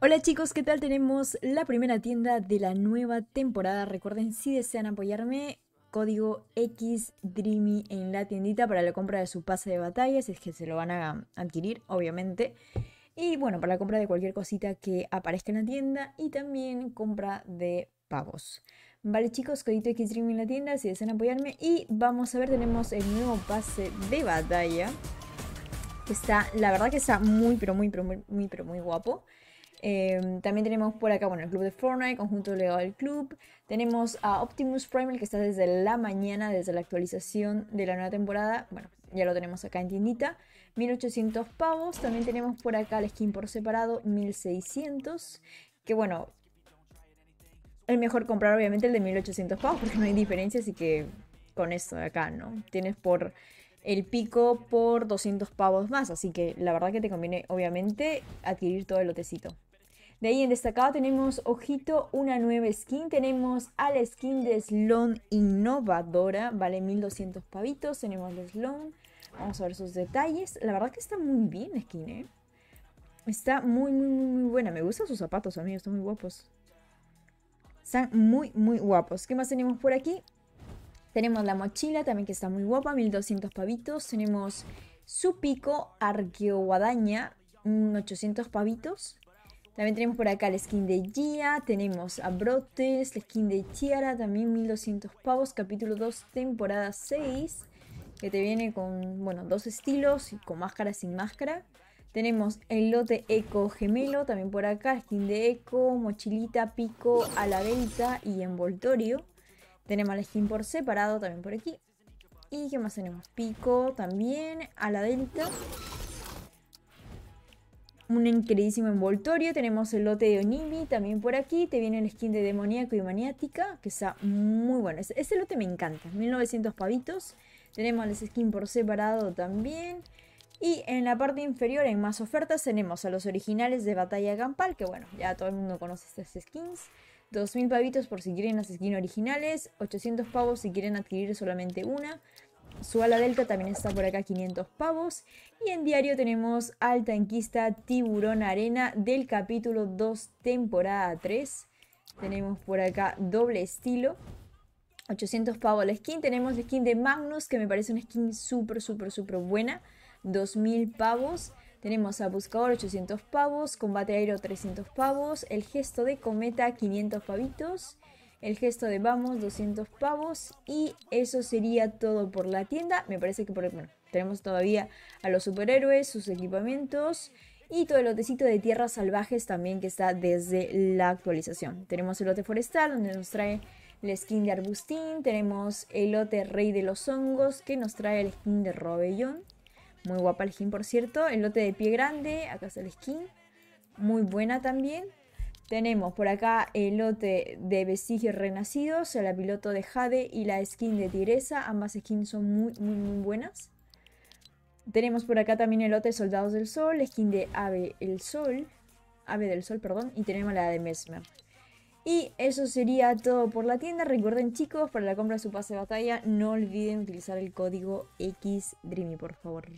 Hola chicos, ¿qué tal? Tenemos la primera tienda de la nueva temporada. Recuerden, si desean apoyarme, código XDreamy en la tiendita para la compra de su pase de batalla, si es que se lo van a adquirir, obviamente. Y bueno, para la compra de cualquier cosita que aparezca en la tienda y también compra de pavos. Vale chicos, código XDreamy en la tienda si desean apoyarme. Y vamos a ver, tenemos el nuevo pase de batalla. Está, la verdad que está muy, pero muy, pero muy, pero muy guapo. Em, también tenemos por acá, bueno, el club de Fortnite, conjunto legal del club. Tenemos a Optimus Primal que está desde la mañana, desde la actualización de la nueva temporada. Bueno, ya lo tenemos acá en tiendita. 1800 pavos. También tenemos por acá el skin por separado, 1600. Que bueno, es mejor comprar obviamente el de 1800 pavos porque no hay diferencia, así que con esto de acá, ¿no? Tienes por el pico por 200 pavos más, así que la verdad que te conviene obviamente adquirir todo el lotecito. De ahí en destacado tenemos Ojito, una nueva skin. Tenemos a la skin de Slon innovadora, vale 1200 pavitos. Tenemos el Slon, vamos a ver sus detalles. La verdad que está muy bien la skin, ¿eh? Está muy, muy, muy, muy buena. Me gustan sus zapatos, amigos, están muy guapos. Están muy, muy guapos. ¿Qué más tenemos por aquí? Tenemos la mochila también que está muy guapa, 1200 pavitos. Tenemos su pico Arqueo Guadaña. 800 pavitos. También tenemos por acá la skin de Gia, tenemos a Brotes, la skin de Chiara, también 1200 pavos, capítulo 2, temporada 6, que te viene con, bueno, dos estilos, y con máscara, sin máscara. Tenemos el lote Eco Gemelo, también por acá, skin de Eco, mochilita, pico, a la delta y envoltorio. Tenemos la skin por separado también por aquí. ¿Y qué más tenemos? Pico también, a la delta un queridísimo envoltorio. Tenemos el lote de Onimi también por aquí. Te viene el skin de Demoníaco y Maniática, que está muy bueno. Este lote me encanta, 1900 pavitos. Tenemos el skin por separado también. Y en la parte inferior, en más ofertas, tenemos a los originales de Batalla Campal, que bueno, ya todo el mundo conoce estas skins. 2000 pavitos por si quieren las skins originales, 800 pavos si quieren adquirir solamente una, su ala delta también está por acá 500 pavos. Y en diario tenemos al tanquista Tiburón Arena del capítulo 2, temporada 3. Tenemos por acá doble estilo. 800 pavos la skin. Tenemos la skin de Magnus, que me parece una skin súper, súper, súper buena. 2000 pavos. Tenemos a Buscador 800 pavos, Combate Aéreo 300 pavos, El Gesto de Cometa 500 pavitos el gesto de vamos, 200 pavos. Y eso sería todo por la tienda. Me parece que por, bueno, tenemos todavía a los superhéroes, sus equipamientos. Y todo el lotecito de tierras salvajes también que está desde la actualización. Tenemos el lote forestal donde nos trae la skin de Arbustín. Tenemos el lote rey de los hongos que nos trae el skin de Robellón. Muy guapa el skin, por cierto. El lote de pie grande, acá está el skin. Muy buena también. Tenemos por acá el lote de Vestigios Renacidos, la piloto de Jade y la skin de Tigresa. Ambas skins son muy, muy, muy buenas. Tenemos por acá también el lote de Soldados del Sol, skin de Ave el Sol, Ave del Sol, perdón, y tenemos la de Mesmer. Y eso sería todo por la tienda. Recuerden chicos, para la compra de su pase de batalla, no olviden utilizar el código XDreamy, por favor.